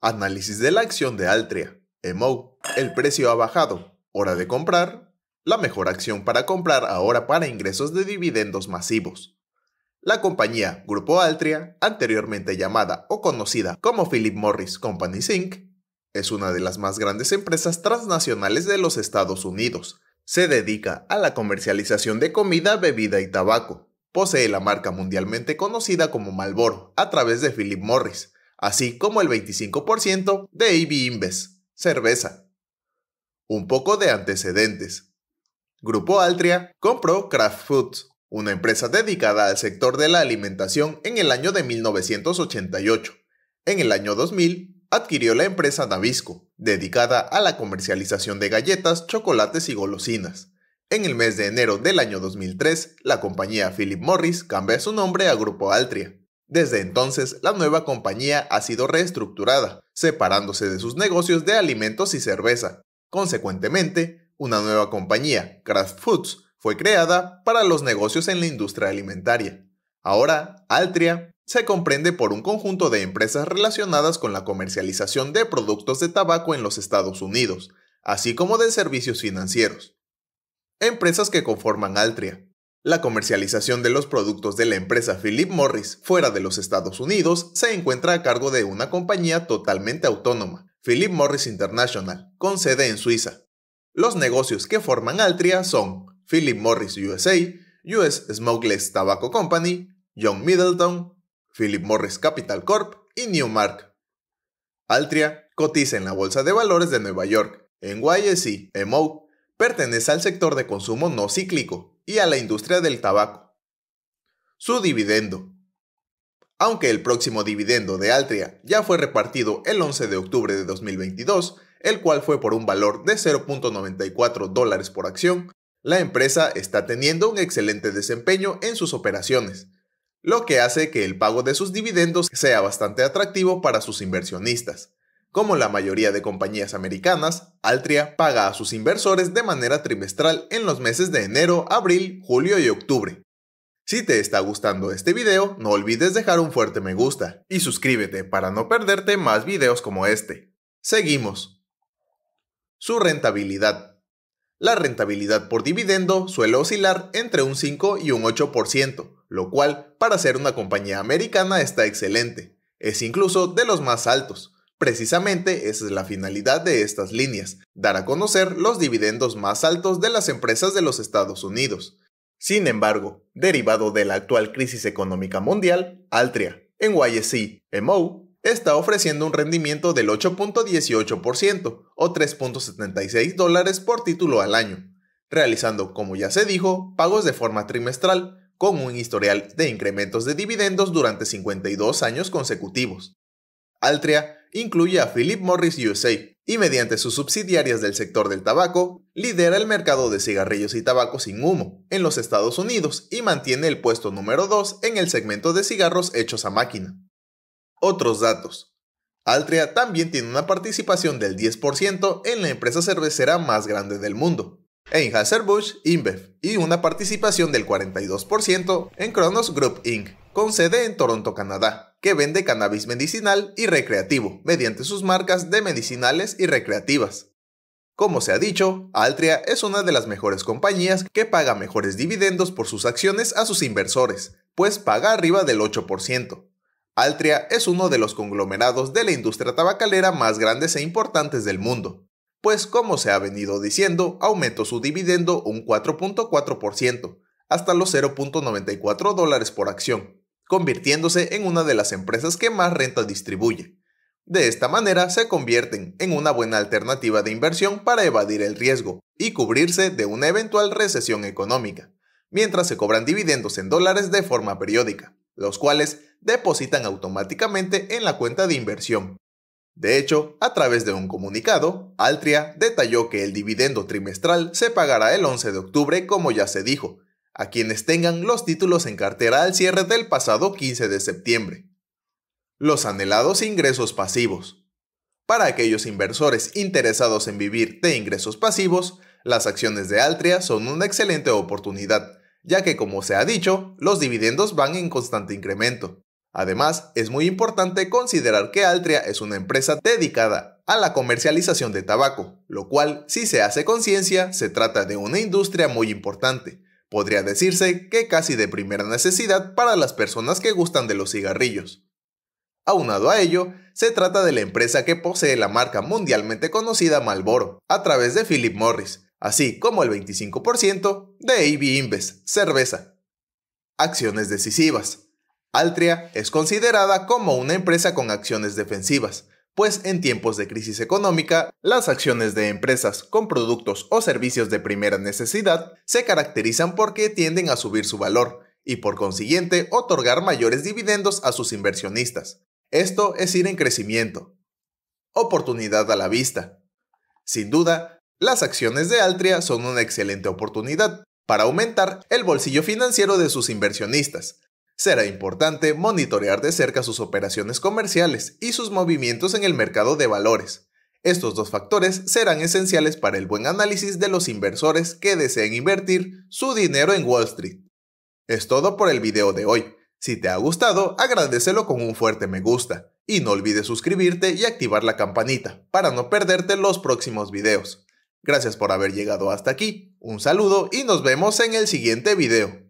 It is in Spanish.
Análisis de la acción de Altria. EMO. El precio ha bajado. Hora de comprar. La mejor acción para comprar ahora para ingresos de dividendos masivos. La compañía Grupo Altria, anteriormente llamada o conocida como Philip Morris Company Inc., es una de las más grandes empresas transnacionales de los Estados Unidos. Se dedica a la comercialización de comida, bebida y tabaco. Posee la marca mundialmente conocida como Malboro a través de Philip Morris, así como el 25% de AB Inves, cerveza. Un poco de antecedentes. Grupo Altria compró Kraft Foods, una empresa dedicada al sector de la alimentación en el año de 1988. En el año 2000, adquirió la empresa Nabisco, dedicada a la comercialización de galletas, chocolates y golosinas. En el mes de enero del año 2003, la compañía Philip Morris cambia su nombre a Grupo Altria. Desde entonces, la nueva compañía ha sido reestructurada, separándose de sus negocios de alimentos y cerveza. Consecuentemente, una nueva compañía, Kraft Foods, fue creada para los negocios en la industria alimentaria. Ahora, Altria se comprende por un conjunto de empresas relacionadas con la comercialización de productos de tabaco en los Estados Unidos, así como de servicios financieros. Empresas que conforman Altria. La comercialización de los productos de la empresa Philip Morris fuera de los Estados Unidos se encuentra a cargo de una compañía totalmente autónoma, Philip Morris International, con sede en Suiza. Los negocios que forman Altria son Philip Morris USA, US Smokeless Tobacco Company, John Middleton, Philip Morris Capital Corp y Newmark. Altria cotiza en la Bolsa de Valores de Nueva York, en YSE, pertenece al sector de consumo no cíclico, y a la industria del tabaco. Su dividendo. Aunque el próximo dividendo de Altria ya fue repartido el 11 de octubre de 2022, el cual fue por un valor de 0.94 dólares por acción, la empresa está teniendo un excelente desempeño en sus operaciones, lo que hace que el pago de sus dividendos sea bastante atractivo para sus inversionistas. Como la mayoría de compañías americanas, Altria paga a sus inversores de manera trimestral en los meses de enero, abril, julio y octubre. Si te está gustando este video, no olvides dejar un fuerte me gusta y suscríbete para no perderte más videos como este. Seguimos. Su rentabilidad. La rentabilidad por dividendo suele oscilar entre un 5 y un 8%, lo cual, para ser una compañía americana, está excelente. Es incluso de los más altos Precisamente esa es la finalidad de estas líneas, dar a conocer los dividendos más altos de las empresas de los Estados Unidos. Sin embargo, derivado de la actual crisis económica mundial, Altria, en YSC, MO, está ofreciendo un rendimiento del 8.18% o 3.76 dólares por título al año, realizando, como ya se dijo, pagos de forma trimestral, con un historial de incrementos de dividendos durante 52 años consecutivos. Altria incluye a Philip Morris USA y mediante sus subsidiarias del sector del tabaco, lidera el mercado de cigarrillos y tabaco sin humo en los Estados Unidos y mantiene el puesto número 2 en el segmento de cigarros hechos a máquina. Otros datos. Altria también tiene una participación del 10% en la empresa cervecera más grande del mundo en hazard Bush, InBev y una participación del 42% en Kronos Group Inc., con sede en Toronto, Canadá, que vende cannabis medicinal y recreativo mediante sus marcas de medicinales y recreativas. Como se ha dicho, Altria es una de las mejores compañías que paga mejores dividendos por sus acciones a sus inversores, pues paga arriba del 8%. Altria es uno de los conglomerados de la industria tabacalera más grandes e importantes del mundo, pues como se ha venido diciendo, aumentó su dividendo un 4.4%, hasta los 0.94 dólares por acción, convirtiéndose en una de las empresas que más renta distribuye. De esta manera se convierten en una buena alternativa de inversión para evadir el riesgo y cubrirse de una eventual recesión económica, mientras se cobran dividendos en dólares de forma periódica, los cuales depositan automáticamente en la cuenta de inversión, de hecho, a través de un comunicado, Altria detalló que el dividendo trimestral se pagará el 11 de octubre, como ya se dijo, a quienes tengan los títulos en cartera al cierre del pasado 15 de septiembre. Los anhelados ingresos pasivos. Para aquellos inversores interesados en vivir de ingresos pasivos, las acciones de Altria son una excelente oportunidad, ya que como se ha dicho, los dividendos van en constante incremento. Además, es muy importante considerar que Altria es una empresa dedicada a la comercialización de tabaco, lo cual, si se hace conciencia, se trata de una industria muy importante. Podría decirse que casi de primera necesidad para las personas que gustan de los cigarrillos. Aunado a ello, se trata de la empresa que posee la marca mundialmente conocida Malboro, a través de Philip Morris, así como el 25% de AB Inves, cerveza. Acciones decisivas. Altria es considerada como una empresa con acciones defensivas, pues en tiempos de crisis económica, las acciones de empresas con productos o servicios de primera necesidad se caracterizan porque tienden a subir su valor y por consiguiente otorgar mayores dividendos a sus inversionistas. Esto es ir en crecimiento. Oportunidad a la vista. Sin duda, las acciones de Altria son una excelente oportunidad para aumentar el bolsillo financiero de sus inversionistas, Será importante monitorear de cerca sus operaciones comerciales y sus movimientos en el mercado de valores. Estos dos factores serán esenciales para el buen análisis de los inversores que deseen invertir su dinero en Wall Street. Es todo por el video de hoy. Si te ha gustado, agradecelo con un fuerte me gusta y no olvides suscribirte y activar la campanita para no perderte los próximos videos. Gracias por haber llegado hasta aquí, un saludo y nos vemos en el siguiente video.